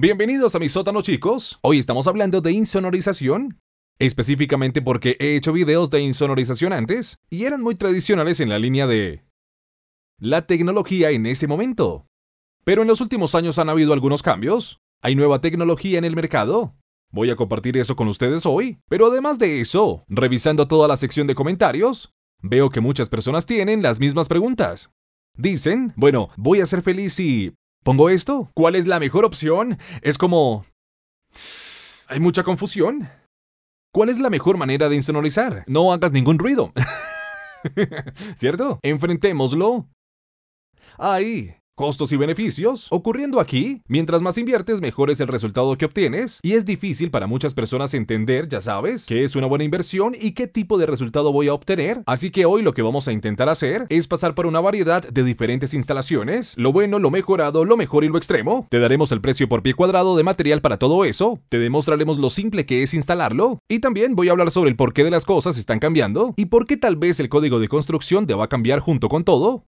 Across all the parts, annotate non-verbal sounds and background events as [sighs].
Bienvenidos a mi sótano chicos, hoy estamos hablando de insonorización, específicamente porque he hecho videos de insonorización antes y eran muy tradicionales en la línea de la tecnología en ese momento. Pero en los últimos años han habido algunos cambios, hay nueva tecnología en el mercado, voy a compartir eso con ustedes hoy, pero además de eso, revisando toda la sección de comentarios, veo que muchas personas tienen las mismas preguntas. Dicen, bueno, voy a ser feliz y... ¿Pongo esto? ¿Cuál es la mejor opción? Es como... Hay mucha confusión. ¿Cuál es la mejor manera de insonorizar? No hagas ningún ruido. [laughs] ¿Cierto? Enfrentémoslo. Ahí. Costos y beneficios. Ocurriendo aquí, mientras más inviertes, mejor es el resultado que obtienes. Y es difícil para muchas personas entender, ya sabes, qué es una buena inversión y qué tipo de resultado voy a obtener. Así que hoy lo que vamos a intentar hacer es pasar por una variedad de diferentes instalaciones. Lo bueno, lo mejorado, lo mejor y lo extremo. Te daremos el precio por pie cuadrado de material para todo eso. Te demostraremos lo simple que es instalarlo. Y también voy a hablar sobre el por qué de las cosas están cambiando y por qué tal vez el código de construcción deba cambiar junto con todo.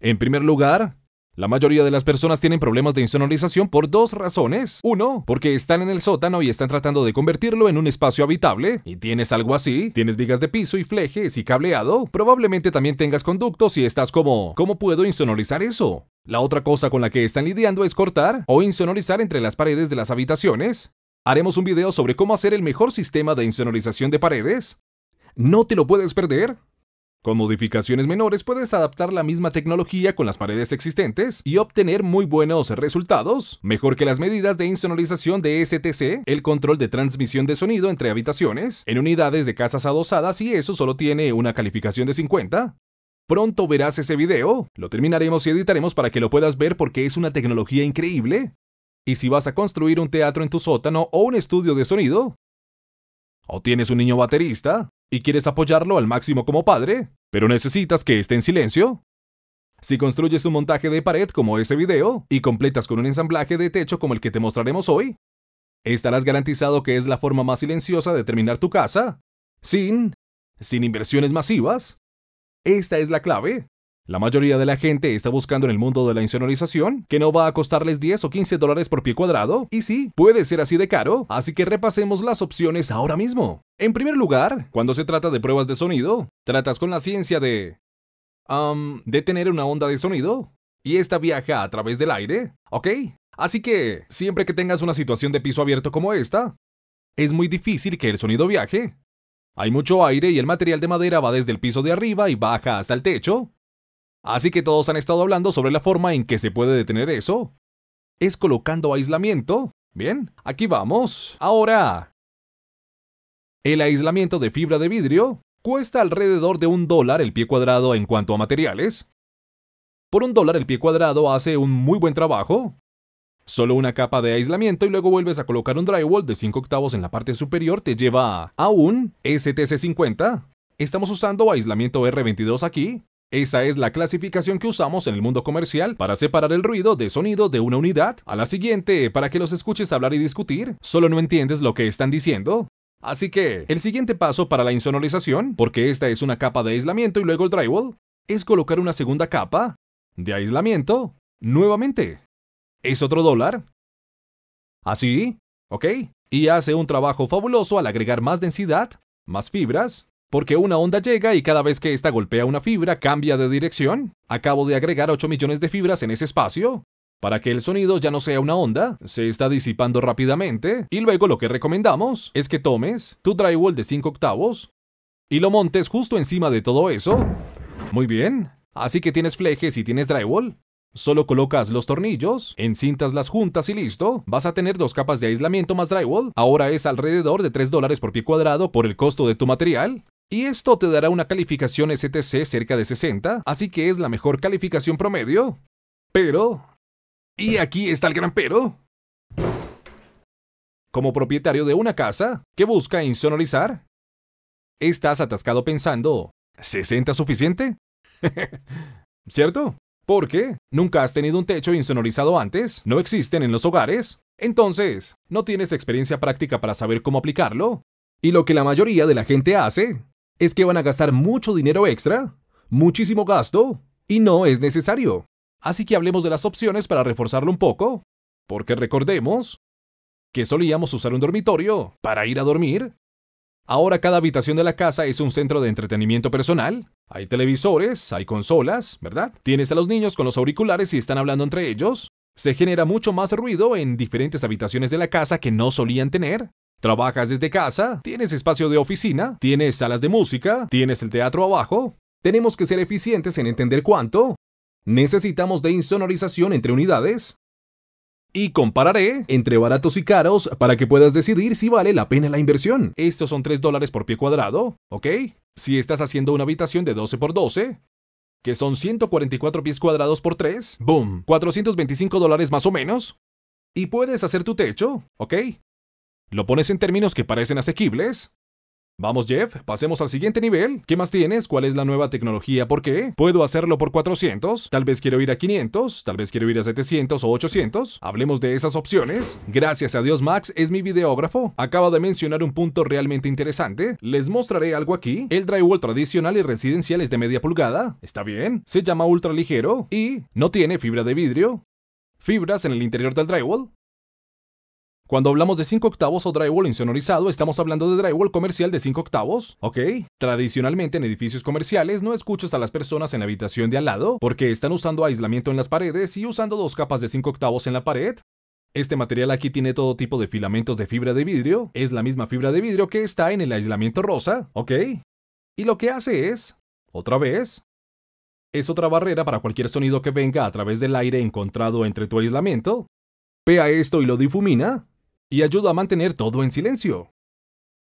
En primer lugar, la mayoría de las personas tienen problemas de insonorización por dos razones. Uno, porque están en el sótano y están tratando de convertirlo en un espacio habitable. Y tienes algo así. Tienes vigas de piso y flejes y cableado. Probablemente también tengas conductos y estás como, ¿cómo puedo insonorizar eso? La otra cosa con la que están lidiando es cortar o insonorizar entre las paredes de las habitaciones. Haremos un video sobre cómo hacer el mejor sistema de insonorización de paredes. No te lo puedes perder. Con modificaciones menores puedes adaptar la misma tecnología con las paredes existentes y obtener muy buenos resultados, mejor que las medidas de insonorización de STC, el control de transmisión de sonido entre habitaciones, en unidades de casas adosadas y eso solo tiene una calificación de 50. Pronto verás ese video, lo terminaremos y editaremos para que lo puedas ver porque es una tecnología increíble. Y si vas a construir un teatro en tu sótano o un estudio de sonido, o tienes un niño baterista, y quieres apoyarlo al máximo como padre, pero necesitas que esté en silencio. Si construyes un montaje de pared como ese video y completas con un ensamblaje de techo como el que te mostraremos hoy, estarás garantizado que es la forma más silenciosa de terminar tu casa, sin, sin inversiones masivas. Esta es la clave. La mayoría de la gente está buscando en el mundo de la insonorización, que no va a costarles 10 o 15 dólares por pie cuadrado, y sí, puede ser así de caro, así que repasemos las opciones ahora mismo. En primer lugar, cuando se trata de pruebas de sonido, tratas con la ciencia de... de tener una onda de sonido, y esta viaja a través del aire, ¿ok? Así que, siempre que tengas una situación de piso abierto como esta, es muy difícil que el sonido viaje. Hay mucho aire y el material de madera va desde el piso de arriba y baja hasta el techo, Así que todos han estado hablando sobre la forma en que se puede detener eso. Es colocando aislamiento. Bien, aquí vamos. Ahora, el aislamiento de fibra de vidrio cuesta alrededor de un dólar el pie cuadrado en cuanto a materiales. Por un dólar el pie cuadrado hace un muy buen trabajo. Solo una capa de aislamiento y luego vuelves a colocar un drywall de 5 octavos en la parte superior te lleva a un STC50. Estamos usando aislamiento R22 aquí, esa es la clasificación que usamos en el mundo comercial para separar el ruido de sonido de una unidad a la siguiente para que los escuches hablar y discutir, solo no entiendes lo que están diciendo. Así que, el siguiente paso para la insonorización, porque esta es una capa de aislamiento y luego el drywall, es colocar una segunda capa de aislamiento nuevamente. ¿Es otro dólar? Así, ¿Ah, ¿ok? Y hace un trabajo fabuloso al agregar más densidad, más fibras, porque una onda llega y cada vez que ésta golpea una fibra cambia de dirección. Acabo de agregar 8 millones de fibras en ese espacio. Para que el sonido ya no sea una onda, se está disipando rápidamente, y luego lo que recomendamos es que tomes tu drywall de 5 octavos y lo montes justo encima de todo eso. Muy bien, así que tienes flejes y tienes drywall. Solo colocas los tornillos, encintas las juntas y listo. Vas a tener dos capas de aislamiento más drywall. Ahora es alrededor de 3 dólares por pie cuadrado por el costo de tu material. Y esto te dará una calificación STC cerca de 60, así que es la mejor calificación promedio. Pero... Y aquí está el gran pero. Como propietario de una casa que busca insonorizar, estás atascado pensando, ¿60 suficiente? [laughs] ¿Cierto? Porque nunca has tenido un techo insonorizado antes, no existen en los hogares, entonces no tienes experiencia práctica para saber cómo aplicarlo. Y lo que la mayoría de la gente hace es que van a gastar mucho dinero extra, muchísimo gasto, y no es necesario. Así que hablemos de las opciones para reforzarlo un poco, porque recordemos que solíamos usar un dormitorio para ir a dormir. Ahora cada habitación de la casa es un centro de entretenimiento personal. Hay televisores, hay consolas, ¿verdad? Tienes a los niños con los auriculares y están hablando entre ellos. Se genera mucho más ruido en diferentes habitaciones de la casa que no solían tener. Trabajas desde casa, tienes espacio de oficina, tienes salas de música, tienes el teatro abajo. Tenemos que ser eficientes en entender cuánto necesitamos de insonorización entre unidades. Y compararé entre baratos y caros para que puedas decidir si vale la pena la inversión. Estos son 3 dólares por pie cuadrado, ¿ok? Si estás haciendo una habitación de 12 por 12, que son 144 pies cuadrados por 3, ¡boom! 425 dólares más o menos. Y puedes hacer tu techo, ¿ok? ¿Lo pones en términos que parecen asequibles? Vamos Jeff, pasemos al siguiente nivel. ¿Qué más tienes? ¿Cuál es la nueva tecnología? ¿Por qué? ¿Puedo hacerlo por 400? ¿Tal vez quiero ir a 500? ¿Tal vez quiero ir a 700 o 800? Hablemos de esas opciones. Gracias a Dios Max es mi videógrafo. Acaba de mencionar un punto realmente interesante. Les mostraré algo aquí. El drywall tradicional y residencial es de media pulgada. Está bien. Se llama ultraligero y no tiene fibra de vidrio. Fibras en el interior del drywall. Cuando hablamos de 5 octavos o drywall insonorizado, estamos hablando de drywall comercial de 5 octavos, ¿ok? Tradicionalmente en edificios comerciales no escuchas a las personas en la habitación de al lado porque están usando aislamiento en las paredes y usando dos capas de 5 octavos en la pared, este material aquí tiene todo tipo de filamentos de fibra de vidrio, es la misma fibra de vidrio que está en el aislamiento rosa, ¿ok? Y lo que hace es, otra vez, es otra barrera para cualquier sonido que venga a través del aire encontrado entre tu aislamiento, Vea esto y lo difumina, y ayuda a mantener todo en silencio.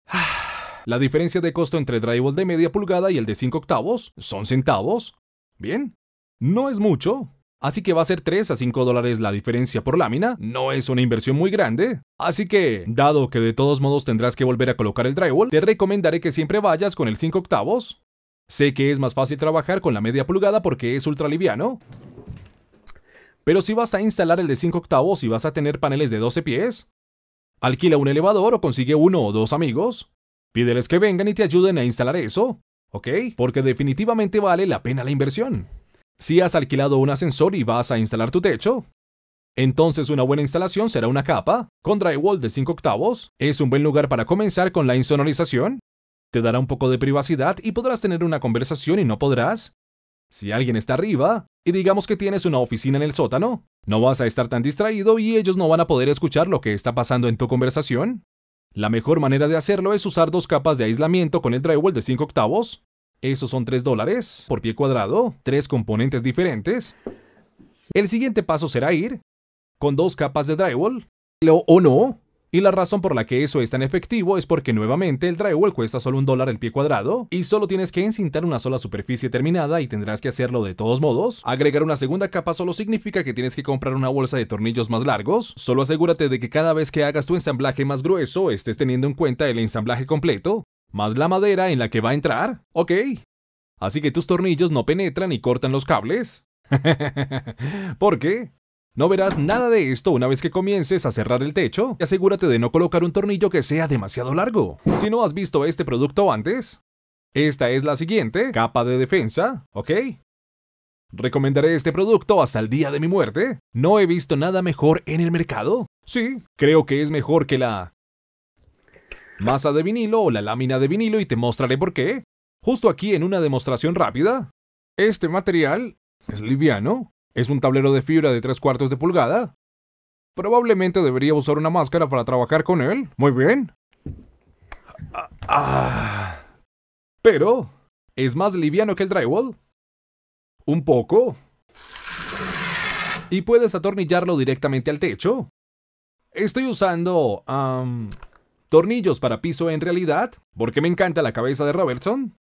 [sighs] La diferencia de costo entre drywall de media pulgada y el de 5 octavos son centavos. Bien, no es mucho, así que va a ser 3 a 5 dólares la diferencia por lámina, no es una inversión muy grande. Así que, dado que de todos modos tendrás que volver a colocar el drywall, te recomendaré que siempre vayas con el 5 octavos. Sé que es más fácil trabajar con la media pulgada porque es liviano. pero si vas a instalar el de 5 octavos y vas a tener paneles de 12 pies, Alquila un elevador o consigue uno o dos amigos. Pídeles que vengan y te ayuden a instalar eso, ¿ok? Porque definitivamente vale la pena la inversión. Si has alquilado un ascensor y vas a instalar tu techo, entonces una buena instalación será una capa con drywall de 5 octavos. Es un buen lugar para comenzar con la insonorización. Te dará un poco de privacidad y podrás tener una conversación y no podrás si alguien está arriba, y digamos que tienes una oficina en el sótano, no vas a estar tan distraído y ellos no van a poder escuchar lo que está pasando en tu conversación. La mejor manera de hacerlo es usar dos capas de aislamiento con el drywall de 5 octavos. Esos son 3 dólares por pie cuadrado, tres componentes diferentes. El siguiente paso será ir con dos capas de drywall, o no, y la razón por la que eso es tan efectivo es porque nuevamente el drywall cuesta solo un dólar el pie cuadrado y solo tienes que encintar una sola superficie terminada y tendrás que hacerlo de todos modos. Agregar una segunda capa solo significa que tienes que comprar una bolsa de tornillos más largos. Solo asegúrate de que cada vez que hagas tu ensamblaje más grueso estés teniendo en cuenta el ensamblaje completo, más la madera en la que va a entrar. Ok. Así que tus tornillos no penetran y cortan los cables. [laughs] ¿Por qué? No verás nada de esto una vez que comiences a cerrar el techo y asegúrate de no colocar un tornillo que sea demasiado largo. Si no has visto este producto antes, esta es la siguiente capa de defensa, ¿ok? ¿Recomendaré este producto hasta el día de mi muerte? No he visto nada mejor en el mercado. Sí, creo que es mejor que la masa de vinilo o la lámina de vinilo y te mostraré por qué. Justo aquí en una demostración rápida. Este material es liviano, ¿Es un tablero de fibra de tres cuartos de pulgada? Probablemente debería usar una máscara para trabajar con él. Muy bien. Pero, ¿es más liviano que el drywall? Un poco. ¿Y puedes atornillarlo directamente al techo? Estoy usando... tornillos para piso en realidad, porque me encanta la cabeza de Robertson.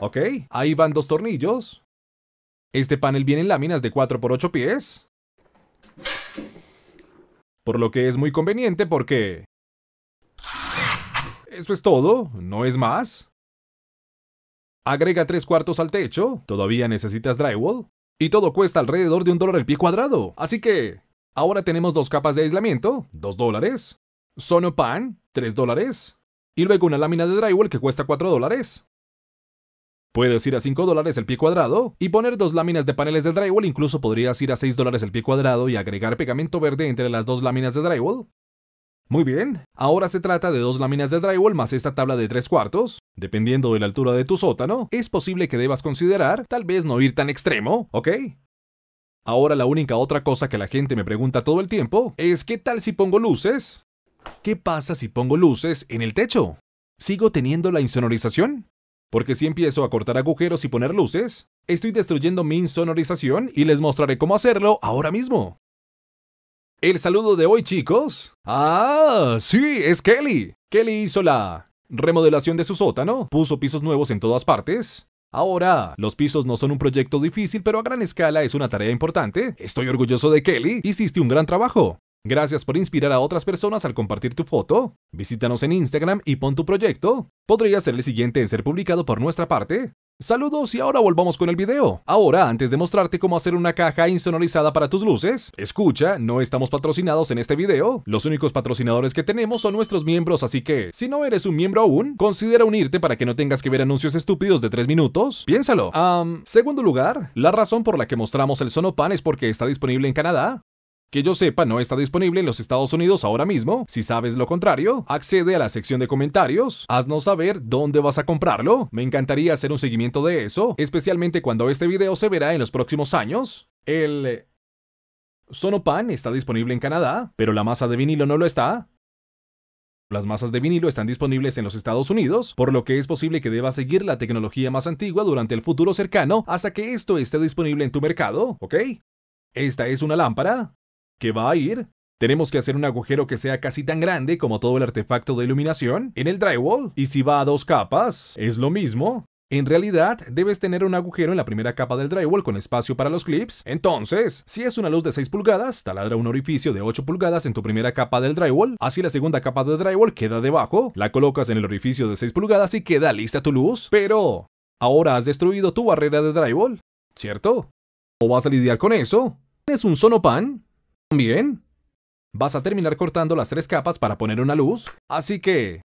Ok, ahí van dos tornillos. Este panel viene en láminas de 4 por 8 pies. Por lo que es muy conveniente porque... Eso es todo, no es más. Agrega 3 cuartos al techo, todavía necesitas drywall. Y todo cuesta alrededor de un dólar el pie cuadrado. Así que... Ahora tenemos dos capas de aislamiento, 2 dólares. Sonopan, 3 dólares. Y luego una lámina de drywall que cuesta 4 dólares. Puedes ir a 5 dólares el pie cuadrado y poner dos láminas de paneles de drywall, incluso podrías ir a 6 dólares el pie cuadrado y agregar pegamento verde entre las dos láminas de drywall. Muy bien, ahora se trata de dos láminas de drywall más esta tabla de tres cuartos. Dependiendo de la altura de tu sótano, es posible que debas considerar tal vez no ir tan extremo, ¿ok? Ahora la única otra cosa que la gente me pregunta todo el tiempo es ¿qué tal si pongo luces? ¿Qué pasa si pongo luces en el techo? ¿Sigo teniendo la insonorización? Porque si empiezo a cortar agujeros y poner luces, estoy destruyendo mi insonorización y les mostraré cómo hacerlo ahora mismo. El saludo de hoy, chicos. Ah, sí, es Kelly. Kelly hizo la remodelación de su sótano, puso pisos nuevos en todas partes. Ahora, los pisos no son un proyecto difícil, pero a gran escala es una tarea importante. Estoy orgulloso de Kelly, hiciste un gran trabajo. Gracias por inspirar a otras personas al compartir tu foto. Visítanos en Instagram y pon tu proyecto. Podría ser el siguiente en ser publicado por nuestra parte. Saludos y ahora volvamos con el video. Ahora, antes de mostrarte cómo hacer una caja insonorizada para tus luces, escucha, no estamos patrocinados en este video. Los únicos patrocinadores que tenemos son nuestros miembros, así que, si no eres un miembro aún, considera unirte para que no tengas que ver anuncios estúpidos de 3 minutos. Piénsalo. Um, segundo lugar, la razón por la que mostramos el Sonopan es porque está disponible en Canadá. Que yo sepa, no está disponible en los Estados Unidos ahora mismo. Si sabes lo contrario, accede a la sección de comentarios, haznos saber dónde vas a comprarlo. Me encantaría hacer un seguimiento de eso, especialmente cuando este video se verá en los próximos años. El... Sonopan está disponible en Canadá, pero la masa de vinilo no lo está. Las masas de vinilo están disponibles en los Estados Unidos, por lo que es posible que debas seguir la tecnología más antigua durante el futuro cercano hasta que esto esté disponible en tu mercado, ¿ok? Esta es una lámpara. ¿Qué va a ir? Tenemos que hacer un agujero que sea casi tan grande como todo el artefacto de iluminación en el drywall. Y si va a dos capas, es lo mismo. En realidad, debes tener un agujero en la primera capa del drywall con espacio para los clips. Entonces, si es una luz de 6 pulgadas, taladra un orificio de 8 pulgadas en tu primera capa del drywall. Así la segunda capa del drywall queda debajo, la colocas en el orificio de 6 pulgadas y queda lista tu luz. Pero, ahora has destruido tu barrera de drywall, ¿cierto? ¿O vas a lidiar con eso? ¿Tienes un sonopan? Bien, vas a terminar cortando las tres capas para poner una luz, así que...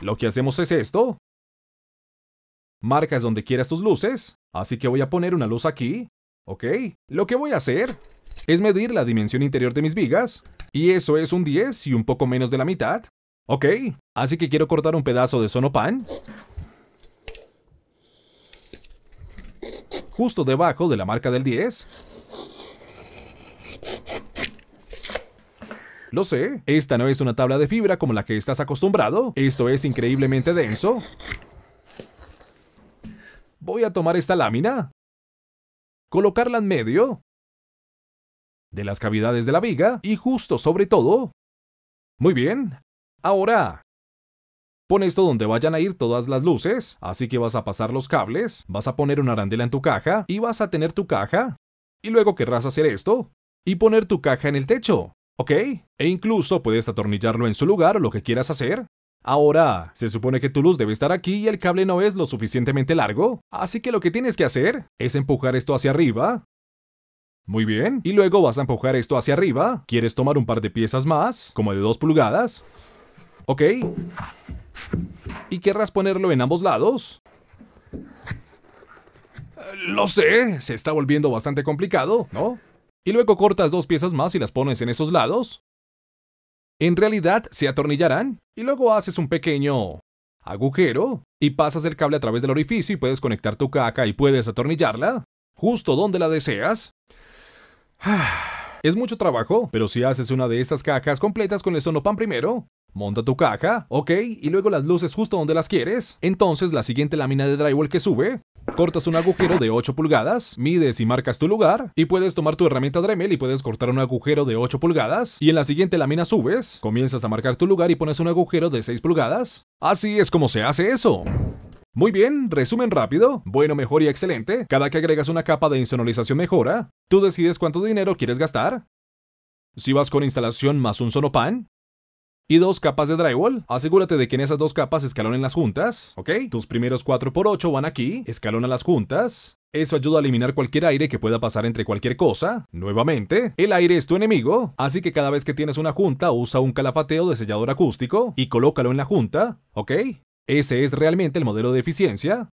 Lo que hacemos es esto. Marcas donde quieras tus luces, así que voy a poner una luz aquí. Ok, lo que voy a hacer es medir la dimensión interior de mis vigas, y eso es un 10 y un poco menos de la mitad. Ok, así que quiero cortar un pedazo de sonopan. Justo debajo de la marca del 10. Lo sé, esta no es una tabla de fibra como la que estás acostumbrado. Esto es increíblemente denso. Voy a tomar esta lámina. Colocarla en medio. De las cavidades de la viga y justo sobre todo. Muy bien. Ahora, Pon esto donde vayan a ir todas las luces, así que vas a pasar los cables, vas a poner una arandela en tu caja y vas a tener tu caja. Y luego querrás hacer esto y poner tu caja en el techo. ¿Ok? E incluso puedes atornillarlo en su lugar o lo que quieras hacer. Ahora, se supone que tu luz debe estar aquí y el cable no es lo suficientemente largo, así que lo que tienes que hacer es empujar esto hacia arriba. Muy bien, y luego vas a empujar esto hacia arriba. ¿Quieres tomar un par de piezas más, como de dos pulgadas? Ok. ¿Y querrás ponerlo en ambos lados? Lo sé, se está volviendo bastante complicado, ¿no? y luego cortas dos piezas más y las pones en esos lados. En realidad se atornillarán y luego haces un pequeño agujero y pasas el cable a través del orificio y puedes conectar tu caja y puedes atornillarla justo donde la deseas. [sighs] Es mucho trabajo, pero si haces una de estas cajas completas con el sonopan primero, monta tu caja, ok, y luego las luces justo donde las quieres. Entonces la siguiente lámina de drywall que sube, cortas un agujero de 8 pulgadas, mides y marcas tu lugar, y puedes tomar tu herramienta Dremel y puedes cortar un agujero de 8 pulgadas, y en la siguiente lámina subes, comienzas a marcar tu lugar y pones un agujero de 6 pulgadas. Así es como se hace eso. Muy bien, resumen rápido, bueno, mejor y excelente. Cada que agregas una capa de insonorización mejora, tú decides cuánto dinero quieres gastar. Si vas con instalación más un solo pan, y dos capas de drywall. Asegúrate de que en esas dos capas escalonen las juntas, ¿ok? Tus primeros 4x8 van aquí, escalona las juntas. Eso ayuda a eliminar cualquier aire que pueda pasar entre cualquier cosa. Nuevamente, el aire es tu enemigo, así que cada vez que tienes una junta usa un calafateo de sellador acústico y colócalo en la junta, ¿ok? Ese es realmente el modelo de eficiencia.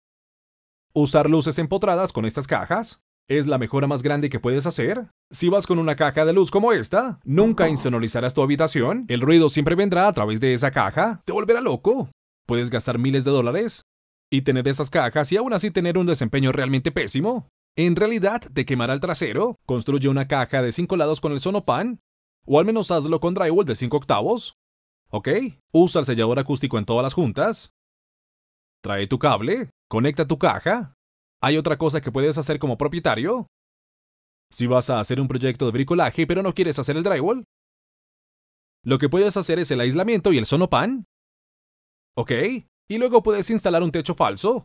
Usar luces empotradas con estas cajas. ¿Es la mejora más grande que puedes hacer? Si vas con una caja de luz como esta, nunca insonorizarás tu habitación, el ruido siempre vendrá a través de esa caja, te volverá loco. Puedes gastar miles de dólares y tener esas cajas y aún así tener un desempeño realmente pésimo. En realidad, te quemará el trasero. Construye una caja de cinco lados con el Sonopan, o al menos hazlo con drywall de 5 octavos. ¿Ok? Usa el sellador acústico en todas las juntas. Trae tu cable, conecta tu caja, ¿Hay otra cosa que puedes hacer como propietario? Si vas a hacer un proyecto de bricolaje pero no quieres hacer el drywall, lo que puedes hacer es el aislamiento y el sonopan. ¿Ok? Y luego puedes instalar un techo falso.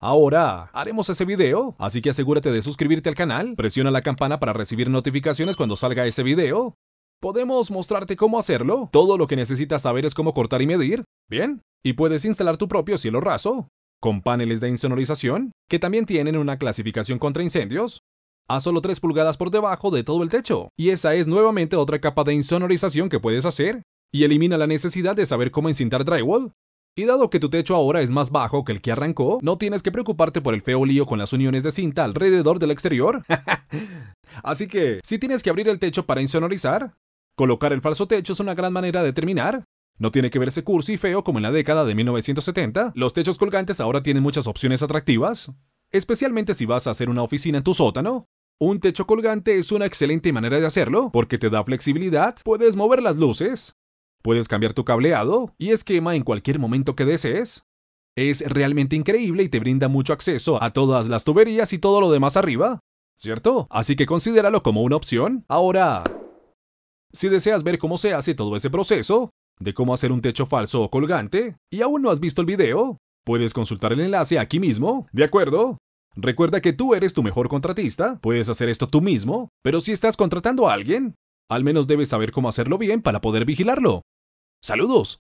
Ahora, haremos ese video, así que asegúrate de suscribirte al canal, presiona la campana para recibir notificaciones cuando salga ese video. Podemos mostrarte cómo hacerlo, todo lo que necesitas saber es cómo cortar y medir, ¿bien? Y puedes instalar tu propio cielo raso con paneles de insonorización, que también tienen una clasificación contra incendios, a solo 3 pulgadas por debajo de todo el techo. Y esa es nuevamente otra capa de insonorización que puedes hacer, y elimina la necesidad de saber cómo encintar drywall. Y dado que tu techo ahora es más bajo que el que arrancó, no tienes que preocuparte por el feo lío con las uniones de cinta alrededor del exterior. [laughs] Así que, si tienes que abrir el techo para insonorizar, colocar el falso techo es una gran manera de terminar, no tiene que verse cursi y feo como en la década de 1970, los techos colgantes ahora tienen muchas opciones atractivas, especialmente si vas a hacer una oficina en tu sótano. Un techo colgante es una excelente manera de hacerlo porque te da flexibilidad, puedes mover las luces, puedes cambiar tu cableado y esquema en cualquier momento que desees. Es realmente increíble y te brinda mucho acceso a todas las tuberías y todo lo demás arriba, ¿cierto? Así que considéralo como una opción. Ahora, si deseas ver cómo se hace todo ese proceso, de cómo hacer un techo falso o colgante? ¿Y aún no has visto el video? Puedes consultar el enlace aquí mismo, ¿de acuerdo? Recuerda que tú eres tu mejor contratista, puedes hacer esto tú mismo, pero si estás contratando a alguien, al menos debes saber cómo hacerlo bien para poder vigilarlo. Saludos.